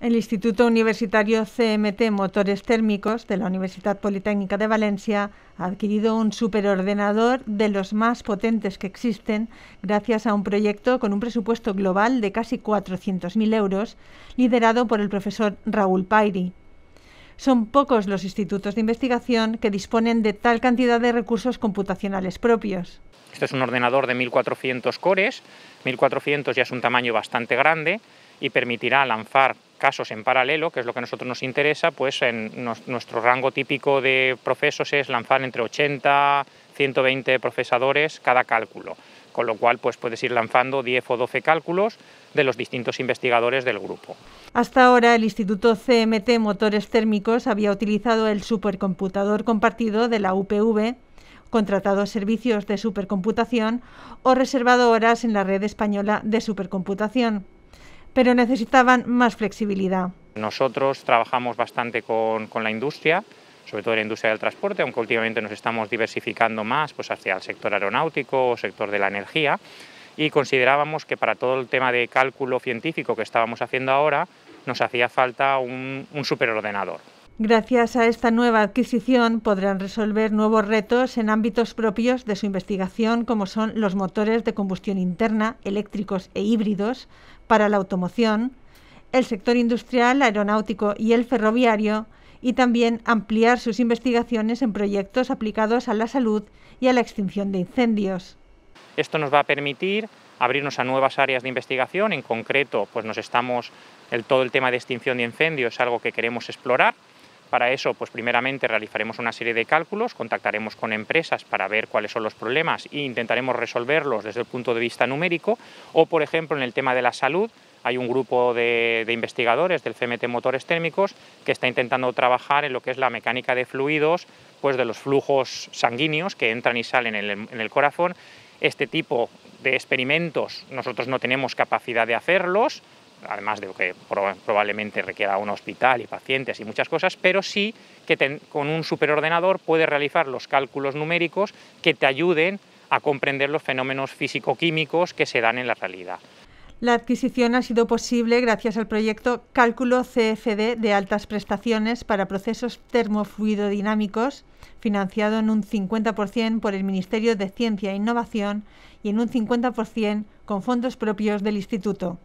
El Instituto Universitario CMT Motores Térmicos de la Universidad Politécnica de Valencia ha adquirido un superordenador de los más potentes que existen gracias a un proyecto con un presupuesto global de casi 400.000 euros liderado por el profesor Raúl Pairi. Son pocos los institutos de investigación que disponen de tal cantidad de recursos computacionales propios. Este es un ordenador de 1.400 cores, 1.400 ya es un tamaño bastante grande y permitirá lanzar casos en paralelo, que es lo que a nosotros nos interesa, pues en nuestro rango típico de profesos es lanzar entre 80 120 profesadores cada cálculo, con lo cual pues puedes ir lanzando 10 o 12 cálculos de los distintos investigadores del grupo. Hasta ahora el Instituto CMT Motores Térmicos había utilizado el supercomputador compartido de la UPV contratado servicios de supercomputación o reservado horas en la red española de supercomputación pero necesitaban más flexibilidad. Nosotros trabajamos bastante con, la industria, sobre todo la industria del transporte, aunque últimamente nos estamos diversificando más pues, hacia el sector aeronáutico o sector de la energía, y considerábamos que para todo el tema de cálculo científico que estábamos haciendo ahora, nos hacía falta un superordenador, Gracias a esta nueva adquisición podrán resolver nuevos retos en ámbitos propios de su investigación, como son los motores de combustión interna, eléctricos e híbridos, para la automoción, el sector industrial, aeronáutico y el ferroviario, y también ampliar sus investigaciones en proyectos aplicados a la salud y a la extinción de incendios. Esto nos va a permitir abrirnos a nuevas áreas de investigación, en concreto, pues nos estamos todo el tema de extinción de incendios es algo que queremos explorar para eso, pues primeramente realizaremos una serie de cálculos, contactaremos con empresas para ver cuáles son los problemas e intentaremos resolverlos desde el punto de vista numérico o, por ejemplo, en el tema de la salud, hay un grupo de, investigadores del CMT Motores Térmicos que está intentando trabajar en lo que es la mecánica de fluidos, pues de los flujos sanguíneos que entran y salen en el corazón. Este tipo de experimentos nosotros no tenemos capacidad de hacerlos, además de lo que probablemente requiera un hospital y pacientes y muchas cosas, pero sí que con un superordenador puedes realizar los cálculos numéricos que te ayuden a comprender los fenómenos físico-químicos que se dan en la realidad. La adquisición ha sido posible gracias al proyecto Cálculo CFD de altas prestaciones para procesos termofluidodinámicos, financiado en un 50% por el Ministerio de Ciencia e Innovación y en un 50% con fondos propios del Instituto.